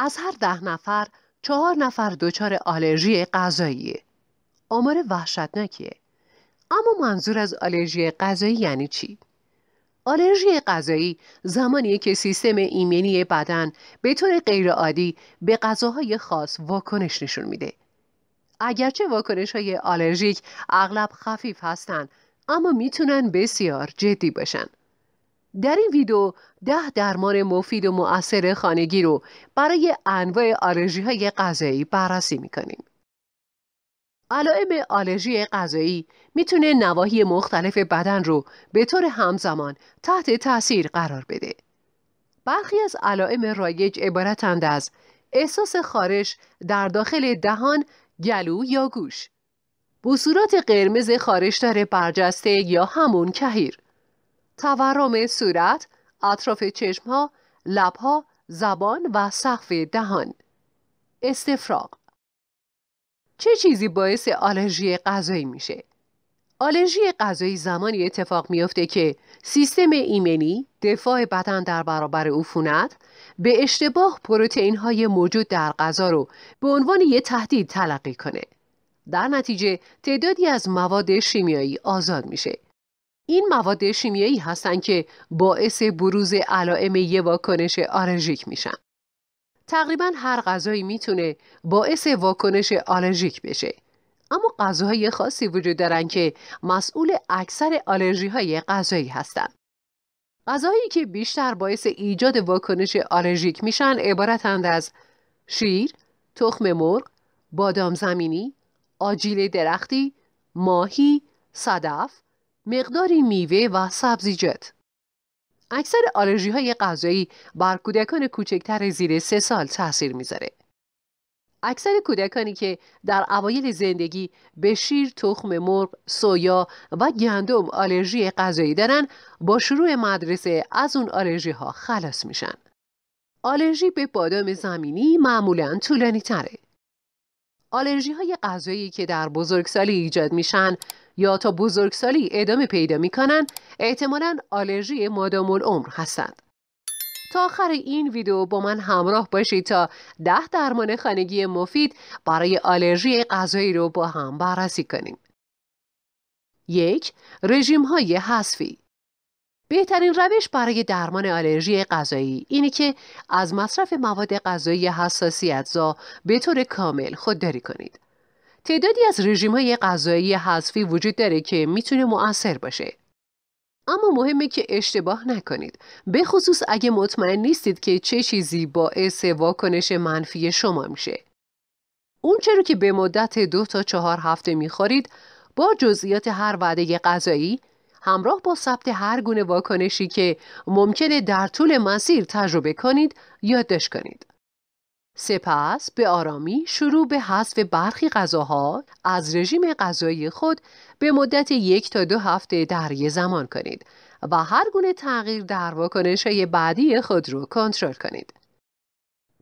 از هر ده نفر چهار نفر دچار آلرژی غذاییه آمار وحشتناکیه اما منظور از آلرژی غذایی یعنی چی آلرژی غذایی زمانیه که سیستم ایمنی بدن به طور غیرعادی به غذاهای خاص واکنش نشون میده اگرچه واکنش های آلرژیک اغلب خفیف هستند اما میتونن بسیار جدی باشن در این ویدیو ده درمان مفید و مؤثر خانگی رو برای انواع آلرژی های غذایی بررسی میکنیم. علائم آلرژی غذایی میتونه نواحی مختلف بدن رو به طور همزمان تحت تاثیر قرار بده. برخی از علائم رایج عبارتند از احساس خارش در داخل دهان، گلو یا گوش، بصورات قرمز خارشدار برجسته یا همون کهیر، تورم صورت، اطراف چشمها، لبها، زبان و سقف دهان استفراغ چه چیزی باعث آلرژی غذایی میشه؟ آلرژی غذایی زمانی اتفاق میافته که سیستم ایمنی دفاع بدن در برابر عفونت به اشتباه پروتئین های موجود در غذا رو به عنوان یه تهدید تلقی کنه. در نتیجه تعدادی از مواد شیمیایی آزاد میشه این مواد شیمیایی هستند که باعث بروز علائم یه واکنش آلرژیک میشن. تقریبا هر غذایی میتونه باعث واکنش آلرژیک بشه. اما غذاهای خاصی وجود دارن که مسئول اکثر آلرژی های غذایی هستند. غذاهایی که بیشتر باعث ایجاد واکنش آلرژیک میشن عبارتند از شیر، تخم مرغ، بادام زمینی، آجیل درختی، ماهی، صدف، مقداری میوه و سبزیجات اکثر آلرژی های غذایی بر کودکان کوچکتر زیر سه سال تاثیر میذاره. اکثر کودکانی که در اوایل زندگی به شیر، تخم مرغ، سویا و گندم آلرژی غذایی دارن با شروع مدرسه از اون آلرژی ها خلاص میشن. آلرژی به بادام زمینی معمولا طولانی تره. آلرژی های غذایی که در بزرگسالی ایجاد میشن یا تا بزرگسالی ادامه پیدا میکنن احتمالا آلرژی مادام العمر هستند. تا آخر این ویدیو با من همراه باشید تا ده درمان خانگی مفید برای آلرژی غذایی رو با هم بررسی کنیم. یک رژیم های حذفی بهترین روش برای درمان آلرژی غذایی اینه که از مصرف مواد غذایی زا به طور کامل خودداری کنید. تعدادی از رژیم های غذایی حذفی وجود داره که میتونه مؤثر باشه. اما مهمه که اشتباه نکنید. به خصوص اگه مطمئن نیستید که چه چیزی باعث واکنش منفی شما میشه. اون چرا که به مدت دو تا چهار هفته میخورید با جزئیات هر وعده غذایی همراه با ثبت هر گونه واکنشی که ممکنه در طول مسیر تجربه کنید یادداشت کنید. سپس به آرامی شروع به حذف برخی غذاها از رژیم غذایی خود به مدت یک تا دو هفته در یه زمان کنید و هر گونه تغییر در واکنش بعدی خود رو کنترل کنید.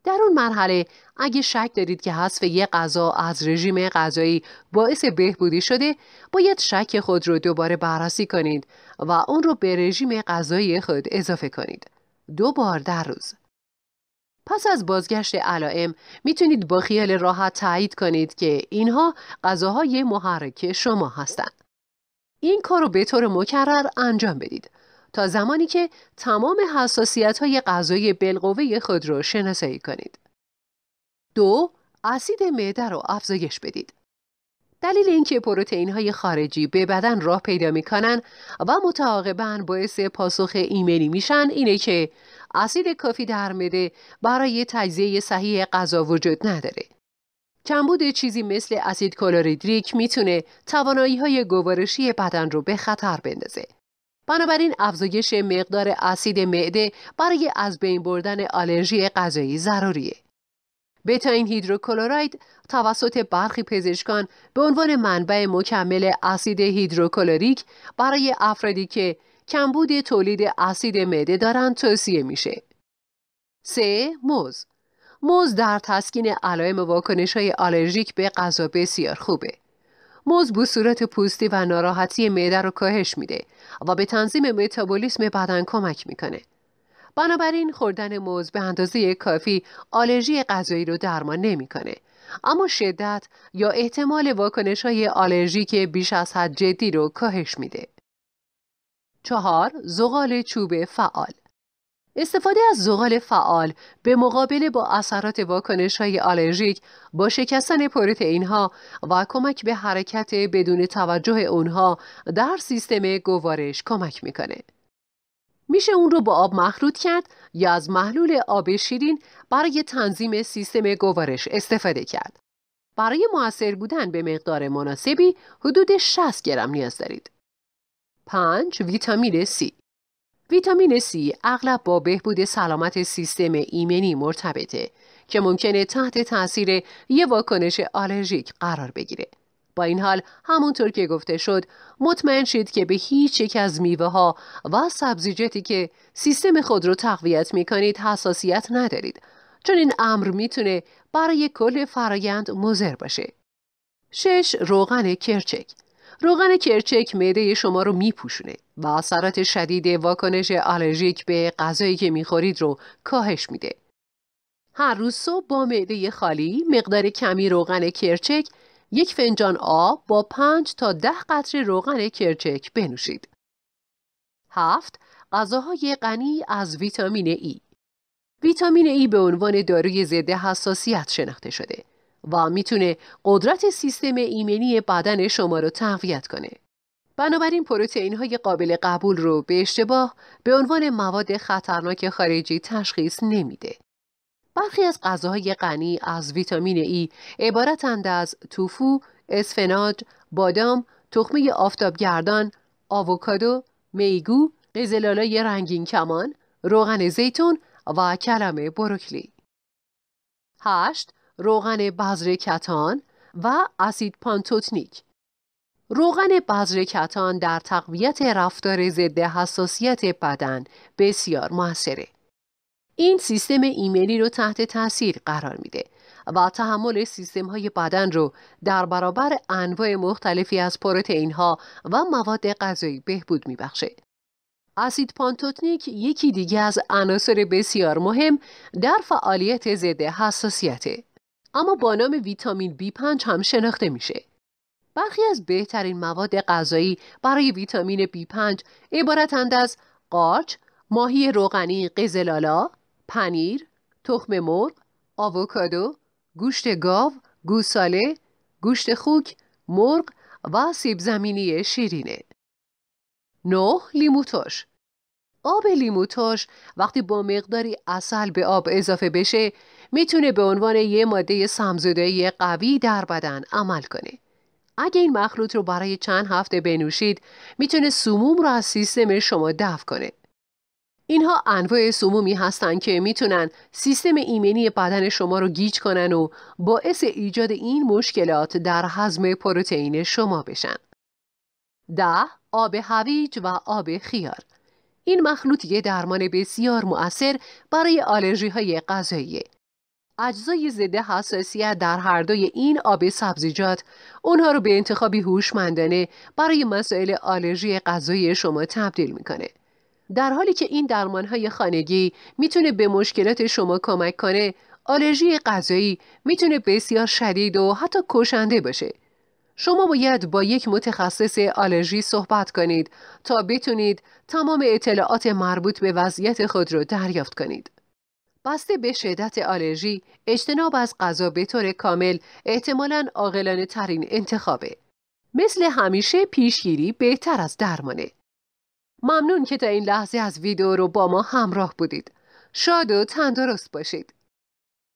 در اون مرحله اگه شک دارید که حذف یک غذا از رژیم غذایی باعث بهبودی شده باید شک خود رو دوباره بررسی کنید و اون رو به رژیم غذایی خود اضافه کنید دو بار در روز پس از بازگشت علائم میتونید با خیال راحت تایید کنید که اینها غذاهای محرک شما هستند این کار رو به طور مکرر انجام بدید تا زمانی که تمام حساسیت های غذای بالقوه خود را شناسایی کنید. دو، اسید معده را افزایش بدید. دلیل اینکه پروتئین های خارجی به بدن راه پیدا می کنن و متعاقبا باعث پاسخ ایمنی میشن اینه که اسید کافی در مده برای تجزیه صحیح غذا وجود نداره. کمبود چیزی مثل اسید کلوریدریک میتونه توانایی های گوارشی بدن رو به خطر بندازه. بنابراین افزایش مقدار اسید معده برای از بین بردن آلرژی غذایی ضروریه. بتا این هیدروکلوراید توسط برخی پزشکان به عنوان منبع مکمل اسید هیدروکلوریک برای افرادی که کمبود تولید اسید معده دارند توصیه میشه. 3. موز موز در تسکین علائم واکنش های آلرژیک به غذا بسیار خوبه. موز بوسورت پوستی و ناراحتی معده رو کاهش میده و به تنظیم متابولیسم بدن کمک میکنه بنابراین خوردن موز به اندازه کافی آلرژی غذایی رو درمان نمیکنه اما شدت یا احتمال واکنش های آلرژیک بیش از حد جدی رو کاهش میده. چهار زغال چوب فعال استفاده از زغال فعال به مقابله با اثرات واکنش های آلرژیک با شکستن اینها و کمک به حرکت بدون توجه اونها در سیستم گوارش کمک میکنه. میشه اون رو با آب مخلوط کرد یا از محلول آب شیرین برای تنظیم سیستم گوارش استفاده کرد. برای موثر بودن به مقدار مناسبی حدود 60 گرم نیاز دارید. 5. ویتامین C ویتامین C اغلب با بهبود سلامت سیستم ایمنی مرتبطه که ممکنه تحت تاثیر یه واکنش آلرژیک قرار بگیره. با این حال همونطور که گفته شد مطمئن شید که به هیچ یک از میوه ها و سبزیجاتی که سیستم خود رو تقویت می حساسیت ندارید چون این امر میتونه برای کل فرایند مضر باشه. شش روغن کرچک روغن کرچک معده شما رو میپوشونه و اثرات شدید واکنش آلرژیک به غذایی که میخورید رو کاهش میده. هر روز صبح با معده خالی مقدار کمی روغن کرچک یک فنجان آب با 5 تا 10 قطره روغن کرچک بنوشید. هفت غذاهای غنی از ویتامین ای e. ویتامین ای e به عنوان داروی ضد حساسیت شناخته شده. و میتونه قدرت سیستم ایمنی بدن شما رو تقویت کنه. بنابراین پروتئین های قابل قبول رو به اشتباه به عنوان مواد خطرناک خارجی تشخیص نمیده. برخی از غذاهای غنی از ویتامین ای عبارتند از توفو، اسفناج، بادام، تخمه آفتابگردان، آووکادو، میگو، قزلالای رنگین کمان، روغن زیتون و کلم بروکلی. 8. روغن بذر کتان و اسید پانتوتنیک روغن بذر کتان در تقویت رفتار ضد حساسیت بدن بسیار موثره. این سیستم ایمنی رو تحت تاثیر قرار میده و تحمل سیستم های بدن رو در برابر انواع مختلفی از پروتئین ها و مواد غذایی بهبود میبخشه. اسید پانتوتنیک یکی دیگه از عناصر بسیار مهم در فعالیت ضد حساسیته. اما با نام ویتامین B5 هم شناخته میشه. برخی از بهترین مواد غذایی برای ویتامین B5 عبارتند از قارچ، ماهی روغنی قزلالا، پنیر، تخم مرغ، آووکادو، گوشت گاو، گوساله، گوشت خوک، مرغ و سیب زمینی شیرینه. 9. لیموتوش آب لیموتوش وقتی با مقداری اصل به آب اضافه بشه میتونه به عنوان یه ماده سمزده قوی در بدن عمل کنه. اگه این مخلوط رو برای چند هفته بنوشید میتونه سموم رو از سیستم شما دفع کنه. اینها انواع سمومی هستند که میتونن سیستم ایمنی بدن شما رو گیج کنن و باعث ایجاد این مشکلات در هضم پروتئین شما بشن. ده آب هویج و آب خیار این مخلوط یه درمان بسیار مؤثر برای آلرژی های اجزای ضد حساسیت در هر دوی این آب سبزیجات اونها رو به انتخابی هوشمندانه برای مسائل آلرژی غذایی شما تبدیل میکنه در حالی که این های خانگی میتونه به مشکلات شما کمک کنه آلرژی غذایی میتونه بسیار شدید و حتی کشنده باشه شما باید با یک متخصص آلرژی صحبت کنید تا بتونید تمام اطلاعات مربوط به وضعیت خود رو دریافت کنید بسته به شدت آلرژی اجتناب از غذا به طور کامل احتمالا عاقلانه ترین انتخابه مثل همیشه پیشگیری بهتر از درمانه ممنون که تا این لحظه از ویدیو رو با ما همراه بودید شاد و تندرست باشید